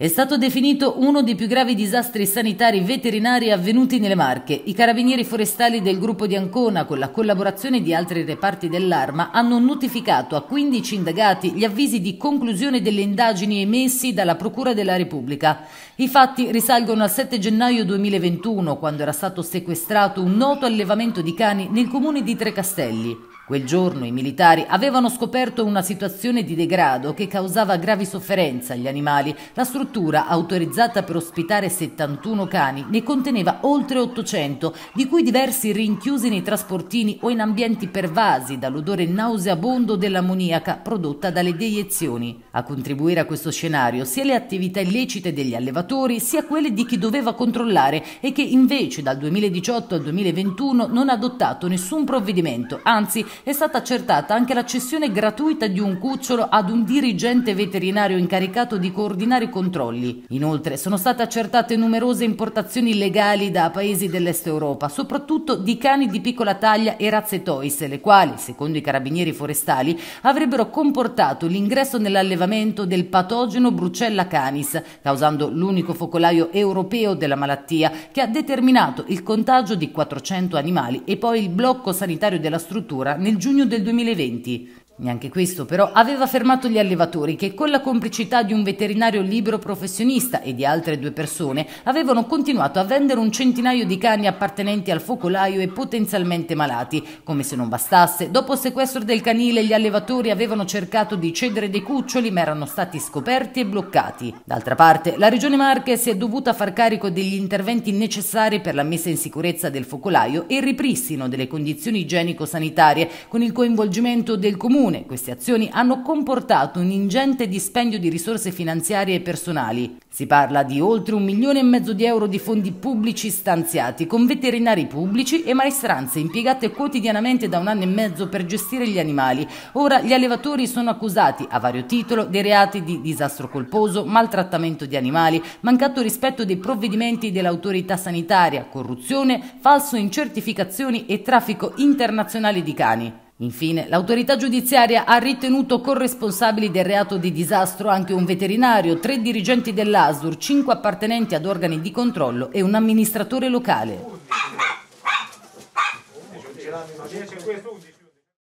È stato definito uno dei più gravi disastri sanitari veterinari avvenuti nelle Marche. I carabinieri forestali del gruppo di Ancona, con la collaborazione di altri reparti dell'arma, hanno notificato a 15 indagati gli avvisi di conclusione delle indagini emessi dalla Procura della Repubblica. I fatti risalgono al 7 gennaio 2021, quando era stato sequestrato un noto allevamento di cani nel comune di Trecastelli. Quel giorno i militari avevano scoperto una situazione di degrado che causava gravi sofferenze agli animali. La struttura, autorizzata per ospitare 71 cani, ne conteneva oltre 800, di cui diversi rinchiusi nei trasportini o in ambienti pervasi dall'odore nauseabondo dell'ammoniaca prodotta dalle deiezioni. A contribuire a questo scenario sia le attività illecite degli allevatori, sia quelle di chi doveva controllare e che invece dal 2018 al 2021 non ha adottato nessun provvedimento, anzi è stata accertata anche la cessione gratuita di un cucciolo ad un dirigente veterinario incaricato di coordinare i controlli. Inoltre sono state accertate numerose importazioni illegali da paesi dell'est Europa, soprattutto di cani di piccola taglia e razze toys, le quali, secondo i carabinieri forestali, avrebbero comportato l'ingresso nell'allevamento del patogeno Brucella canis, causando l'unico focolaio europeo della malattia che ha determinato il contagio di 400 animali e poi il blocco sanitario della struttura nel nel giugno del 2020 Neanche questo però aveva fermato gli allevatori che con la complicità di un veterinario libero professionista e di altre due persone avevano continuato a vendere un centinaio di cani appartenenti al focolaio e potenzialmente malati. Come se non bastasse, dopo il sequestro del canile gli allevatori avevano cercato di cedere dei cuccioli ma erano stati scoperti e bloccati. D'altra parte, la Regione Marche si è dovuta far carico degli interventi necessari per la messa in sicurezza del focolaio e il ripristino delle condizioni igienico-sanitarie con il coinvolgimento del comune comune. Queste azioni hanno comportato un ingente dispendio di risorse finanziarie e personali. Si parla di oltre un milione e mezzo di euro di fondi pubblici stanziati con veterinari pubblici e maestranze impiegate quotidianamente da un anno e mezzo per gestire gli animali. Ora gli allevatori sono accusati a vario titolo dei reati di disastro colposo, maltrattamento di animali, mancato rispetto dei provvedimenti dell'autorità sanitaria, corruzione, falso in certificazioni e traffico internazionale di cani. Infine, l'autorità giudiziaria ha ritenuto corresponsabili del reato di disastro anche un veterinario, tre dirigenti dell'ASUR, cinque appartenenti ad organi di controllo e un amministratore locale.